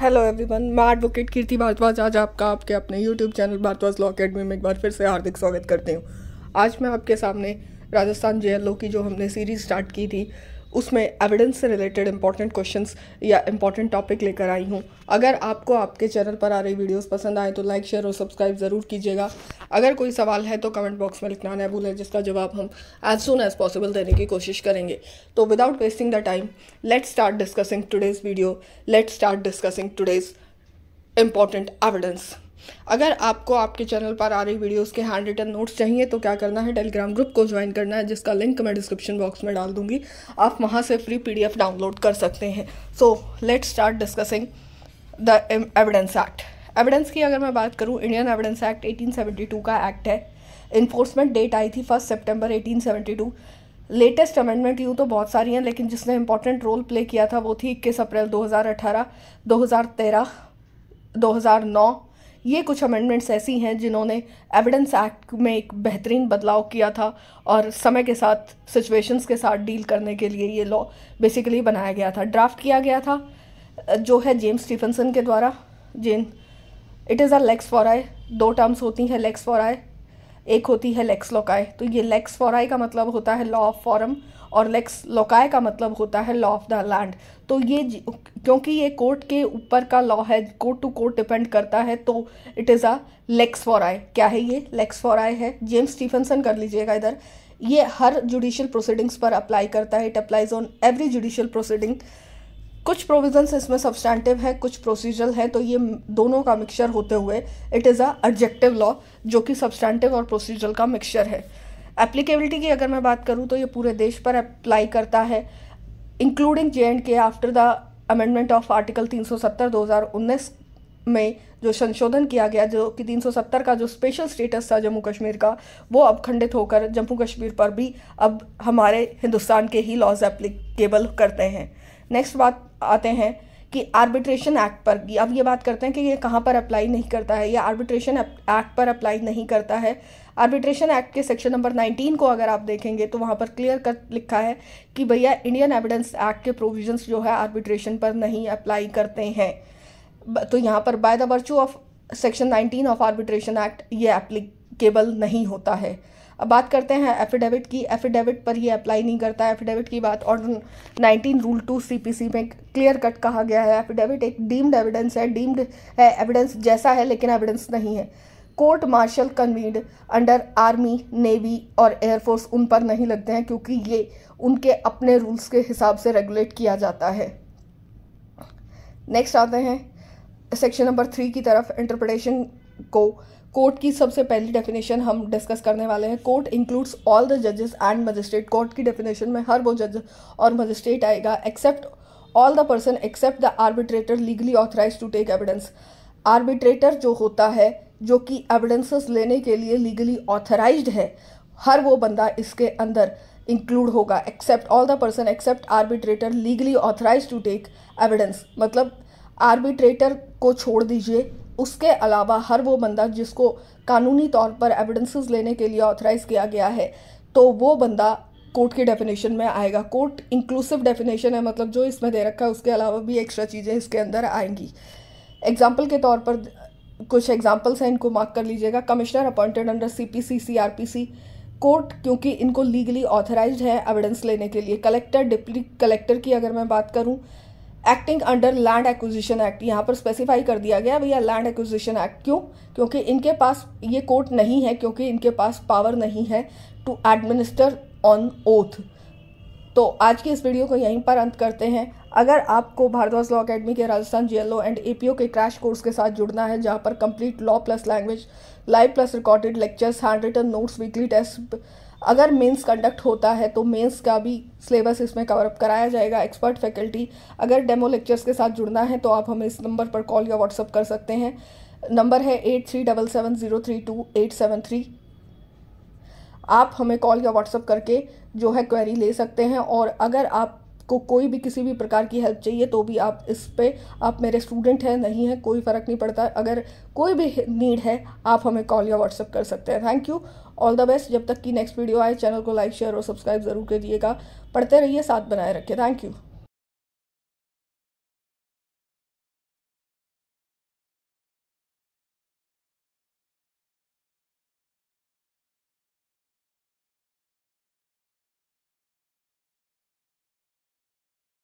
hello everyone मैं advocate Kirti Bhardwaj आज आपका आपके अपने YouTube channel Bhardwaj law academy में एक बार फिर से हार्दिक स्वागत करती हूँ आज मैं आपके सामने राजस्थान जे की जो हमने सीरीज़ स्टार्ट की थी उसमें एविडेंस से रिलेटेड इंपॉर्टेंट क्वेश्चंस या इंपॉर्टेंट टॉपिक लेकर आई हूँ अगर आपको आपके चैनल पर आ रही वीडियोस पसंद आए तो लाइक शेयर और सब्सक्राइब ज़रूर कीजिएगा अगर कोई सवाल है तो कमेंट बॉक्स में लिखना नहीं भूलें जिसका जवाब हम एज सुन एज पॉसिबल देने की कोशिश करेंगे तो without wasting the time let start discussing today's video let start discussing today's important evidence अगर आपको आपके चैनल पर आ रही वीडियोस के हैंड रिटन नोट्स चाहिए तो क्या करना है टेलीग्राम ग्रुप को ज्वाइन करना है जिसका लिंक मैं डिस्क्रिप्शन बॉक्स में डाल दूंगी आप वहां से फ्री पीडीएफ डाउनलोड कर सकते हैं so let start discussing the evidence act evidence की अगर मैं बात करूँ इंडियन एविडेंस एक्ट एटीन का एक्ट है इन्फोर्समेंट डेट आई थी first September eighteen latest amendment यूँ तो बहुत सारी हैं लेकिन जिसने इंपॉर्टेंट रोल प्ले किया था वो थी इक्कीस अप्रैल 2018 2013 2009 ये कुछ अमेंडमेंट्स ऐसी हैं जिन्होंने एविडेंस एक्ट में एक बेहतरीन बदलाव किया था और समय के साथ सिचुएशंस के साथ डील करने के लिए ये लॉ बेसिकली बनाया गया था ड्राफ्ट किया गया था जो है जेम्स स्टीफनसन के द्वारा जिन it is a lex fori दो टर्म्स होती हैं लेक्स फॉर आय एक होती है लेक्स लोकाय तो ये लेक्स फॉराय का मतलब होता है लॉ ऑफ फॉरम और लेक्स लोकाय का मतलब होता है लॉ ऑफ द लैंड तो ये क्योंकि ये कोर्ट के ऊपर का लॉ है कोर्ट टू कोर्ट डिपेंड करता है तो it is a lex fori क्या है ये लेक्स फॉराई है जेम्स स्टीफनसन कर लीजिएगा इधर ये हर जुडिशियल प्रोसीडिंग्स पर अप्लाई करता है it applies on every judicial proceeding कुछ प्रोविजंस इसमें सब्सटैंटिव है कुछ प्रोसीजरल है तो ये दोनों का मिक्सचर होते हुए it is a adjective law जो कि सब्सटैंटिव और प्रोसीजरल का मिक्सचर है एप्लीकेबिलिटी की अगर मैं बात करूँ तो ये पूरे देश पर अप्लाई करता है including J and K after the amendment of article 370 2019 में जो संशोधन किया गया जो कि 370 का जो स्पेशल स्टेटस था जम्मू कश्मीर का वो अब खंडित होकर जम्मू कश्मीर पर भी अब हमारे हिंदुस्तान के ही लॉज एप्लीकेबल करते हैं नेक्स्ट बात आते हैं कि आर्बिट्रेशन एक्ट पर अब ये बात करते हैं कि ये कहाँ पर अप्लाई नहीं करता है या आर्बिट्रेशन एक्ट पर अप्लाई नहीं करता है आर्बिट्रेशन एक्ट के सेक्शन नंबर 19 को अगर आप देखेंगे तो वहाँ पर क्लियर कट लिखा है कि भैया इंडियन एविडेंस एक्ट के प्रोविजंस जो है आर्बिट्रेशन पर नहीं अप्लाई करते हैं तो यहाँ पर by the virtue of section 19 of arbitration act ये एप्लीकेबल नहीं होता है अब बात करते हैं एफिडेविट की एफिडेविट पर ये अप्लाई नहीं करता एफिडेविट की बात ऑर्डर 19 रूल टू सीपीसी में क्लियर कट कहा गया है एफिडेविट एक डीम्ड एविडेंस है डीम्ड है एविडेंस जैसा है लेकिन एविडेंस नहीं है court martial convened under army navy और एयरफोर्स उन पर नहीं लगते हैं क्योंकि ये उनके अपने रूल्स के हिसाब से रेगुलेट किया जाता है नेक्स्ट आते हैं सेक्शन नंबर थ्री की तरफ इंटरप्रटेशन को कोर्ट की सबसे पहली डेफिनेशन हम डिस्कस करने वाले हैं कोर्ट इंक्लूड्स ऑल द जजेस एंड मजिस्ट्रेट कोर्ट की डेफिनेशन में हर वो जज और मजिस्ट्रेट आएगा except all the person except the arbitrator legally authorise to take evidence arbitrator जो होता है जो कि एविडेंसेस लेने के लिए लीगली ऑथराइज है हर वो बंदा इसके अंदर इंक्लूड होगा except all the person except arbitrator legally authorise to take evidence मतलब आर्बिट्रेटर को छोड़ दीजिए उसके अलावा हर वो बंदा जिसको कानूनी तौर पर एविडेंसेस लेने के लिए ऑथराइज़ किया गया है तो वो बंदा कोर्ट की डेफिनेशन में आएगा कोर्ट इंक्लूसिव डेफिनेशन है मतलब जो इसमें दे रखा है उसके अलावा भी एक्स्ट्रा चीज़ें इसके अंदर आएंगी एग्जाम्पल के तौर पर कुछ एग्जाम्पल्स हैं इनको मार्क कर लीजिएगा commissioner appointed under C P C C R P C court क्योंकि इनको लीगली ऑथराइज है एविडेंस लेने के लिए कलेक्टर डिप्टी कलेक्टर की अगर मैं बात करूँ acting under land acquisition act यहाँ पर स्पेसिफाई कर दिया गया भैया लैंड एक्विजिशन एक्ट क्यों क्योंकि इनके पास ये कोर्ट नहीं है क्योंकि इनके पास पावर नहीं है टू एडमिनिस्टर ऑन ओथ तो आज की इस वीडियो को यहीं पर अंत करते हैं अगर आपको भारद्वाज लॉ अकेडमी के राजस्थान जीएलओ एंड ओ के क्रैश कोर्स के साथ जुड़ना है जहाँ पर complete law plus language live plus recorded lectures hand written notes weekly test अगर मेंस कंडक्ट होता है तो मेंस का भी सिलेबस इसमें कवरअप कराया जाएगा एक्सपर्ट फैकल्टी अगर डेमो लेक्चर्स के साथ जुड़ना है तो आप हमें इस नंबर पर कॉल या व्हाट्सअप कर सकते हैं नंबर है eight three double seven zero three two eight seven three आप हमें कॉल या व्हाट्सअप करके जो है क्वेरी ले सकते हैं और अगर आप को कोई भी किसी भी प्रकार की हेल्प चाहिए तो भी आप इस पर आप मेरे स्टूडेंट हैं नहीं हैं कोई फ़र्क नहीं पड़ता अगर कोई भी नीड है आप हमें कॉल या व्हाट्सअप कर सकते हैं thank you all the best जब तक कि नेक्स्ट वीडियो आए चैनल को लाइक शेयर और सब्सक्राइब ज़रूर करिएगा पढ़ते रहिए साथ बनाए रखिए थैंक यू